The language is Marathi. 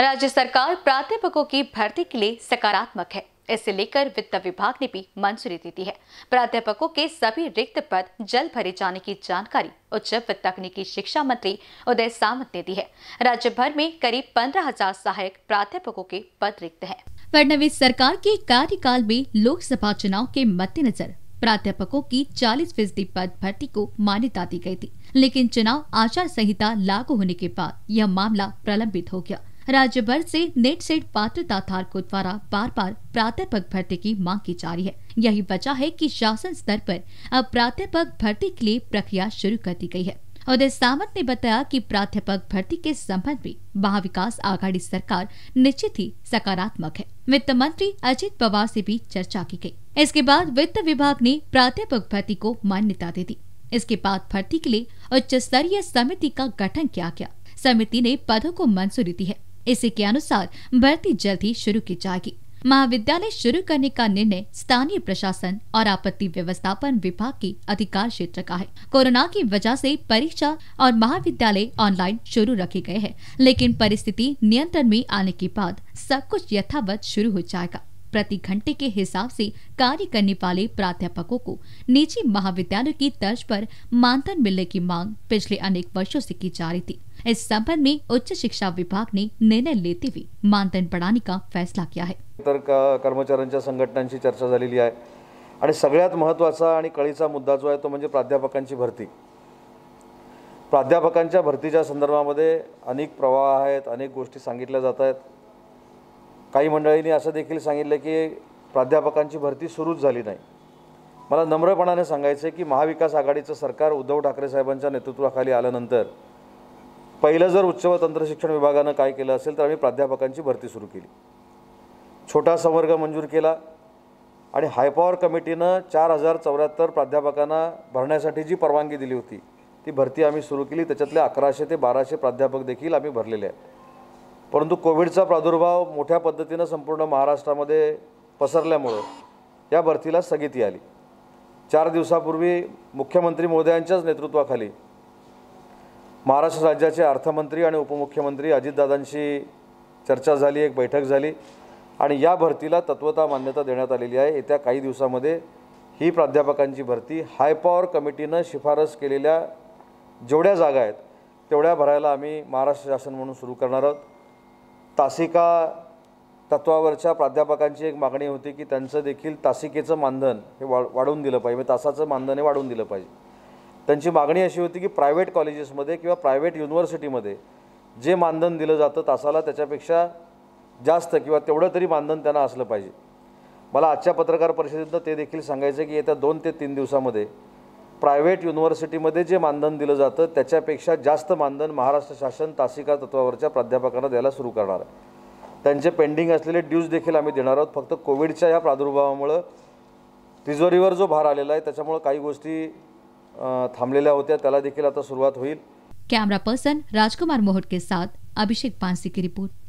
राज्य सरकार प्राध्यापकों की भर्ती के लिए सकारात्मक है इसे लेकर वित्त विभाग ने भी मंजूरी दे दी है प्राध्यापकों के सभी रिक्त पद जल्द भरे जाने की जानकारी उच्च व तकनीकी शिक्षा मंत्री उदय सामंत ने दी है राज्य भर में करीब पंद्रह हजार सहायक प्राध्यापकों के पद रिक्त हैं। फडनवीस सरकार के कार्यकाल में लोकसभा चुनाव के मद्देनजर प्राध्यापकों की 40 फीसदी पद भर्ती को मान्यता दी गयी थी लेकिन चुनाव आचार संहिता लागू होने के बाद यह मामला प्रलंबित हो गया राज्य भर से नेट सेट पात्रता धारकों द्वारा बार बार प्राध्यापक भर्ती की मांग की जा रही है यही वजह है कि शासन स्तर पर अब प्राध्यापक भर्ती के लिए प्रक्रिया शुरू कर दी गई है उदय सामंत ने बताया कि प्राध्यापक भर्ती के संबंध में महाविकास आघाड़ी सरकार निश्चित ही सकारात्मक है वित्त मंत्री अजित पवार से भी चर्चा की गई इसके बाद वित्त विभाग ने प्राध्यापक भर्ती को मान्यता दे दी इसके बाद भर्ती के लिए उच्च स्तरीय समिति का गठन किया गया समिति ने पदों को मंजूरी दी है इसी के अनुसार भर्ती जल्द ही शुरू की जाएगी महाविद्यालय शुरू करने का निर्णय स्थानीय प्रशासन और आपत्ति व्यवस्थापन विभाग के अधिकार क्षेत्र का है कोरोना की वजह से परीक्षा और महाविद्यालय ऑनलाइन शुरू रखे गए हैं लेकिन परिस्थिति नियंत्रण में आने के बाद सब कुछ यथावत शुरू हो जाएगा प्रति घंटे के हिसाब से कार्य करने वाले प्राध्यापकों को निजी महाविद्यालय की तर्ज पर मानधन मिलने की मांग पिछले अनेक वर्षों से की जा रही थी इस संबंध में उच्च शिक्षा विभाग ने निर्णय लेते हुए मानधन बढ़ाने फैसला किया है कर्मचाऱ्यांच्या संघटनांची चर्चा झालेली आहे आणि सगळ्यात महत्त्वाचा आणि कळीचा मुद्दा जो आहे तो म्हणजे प्राध्यापकांची भरती प्राध्यापकांच्या भरतीच्या संदर्भामध्ये अनेक प्रवाह आहेत अनेक गोष्टी सांगितल्या जात आहेत काही मंडळींनी असं देखील सांगितलं की प्राध्यापकांची भरती सुरूच झाली नाही मला नम्रपणाने सांगायचं आहे की महाविकास आघाडीचं सरकार उद्धव ठाकरे साहेबांच्या नेतृत्वाखाली आल्यानंतर पहिलं जर उच्च व तंत्रशिक्षण विभागानं काय केलं असेल तर आम्ही प्राध्यापकांची भरती सुरू केली छोटा संवर्ग मंजूर केला आणि हायपॉवर कमिटीनं चार हजार चौऱ्याहत्तर प्राध्यापकांना भरण्यासाठी जी परवानगी दिली होती ती भरती आम्ही सुरू केली त्याच्यातले अकराशे ते बाराशे प्राध्यापक देखील आम्ही भरलेले आहेत परंतु कोविडचा प्रादुर्भाव मोठ्या पद्धतीनं संपूर्ण महाराष्ट्रामध्ये पसरल्यामुळं या भरतीला स्थगिती आली चार दिवसापूर्वी मुख्यमंत्री मोदयांच्याच नेतृत्वाखाली महाराष्ट्र राज्याचे अर्थमंत्री आणि उपमुख्यमंत्री अजितदादांशी चर्चा झाली एक बैठक झाली आणि या भरतीला तत्वता मान्यता देण्यात आलेली आहे येत्या काही दिवसामध्ये ही प्राध्यापकांची भरती हाय पॉवर कमिटीनं शिफारस केलेल्या जेवढ्या जागा आहेत तेवढ्या भरायला आम्ही महाराष्ट्र शासन म्हणून सुरू करणार आहोत तासिका तत्वावरच्या प्राध्यापकांची एक मागणी होती की त्यांचं देखील तासिकेचं मानधन हे वा वाढवून दिलं पाहिजे म्हणजे तासाचं मानधन हे वाढवून दिलं पाहिजे त्यांची मागणी अशी होती की प्रायव्हेट कॉलेजेसमध्ये किंवा प्रायव्हेट युनिव्हर्सिटीमध्ये जे मानधन दिलं जातं तासाला त्याच्यापेक्षा जास्त किंवा तेवढं तरी मानधन त्यांना असलं पाहिजे मला आजच्या पत्रकार परिषदेतनं ते देखील सांगायचं की येत्या दोन ते तीन दिवसामध्ये प्रायव्हेट युनिव्हर्सिटीमध्ये जे मानधन दिलं जातं त्याच्यापेक्षा जास्त मानधन महाराष्ट्र शासन तासिका तत्वावरच्या प्राध्यापकांना द्यायला सुरू करणार आहे त्यांचे पेंडिंग असलेले ड्यूज देखील आम्ही देणार आहोत फक्त कोविडच्या या प्रादुर्भावामुळं तिजोरीवर जो भार आलेला आहे त्याच्यामुळं काही गोष्टी थांबलेल्या होत्या त्याला देखील आता सुरुवात होईल कॅमेरा पर्सन राजकुमार मोहट के साथ अभिषेक पांसी की रिपोर्ट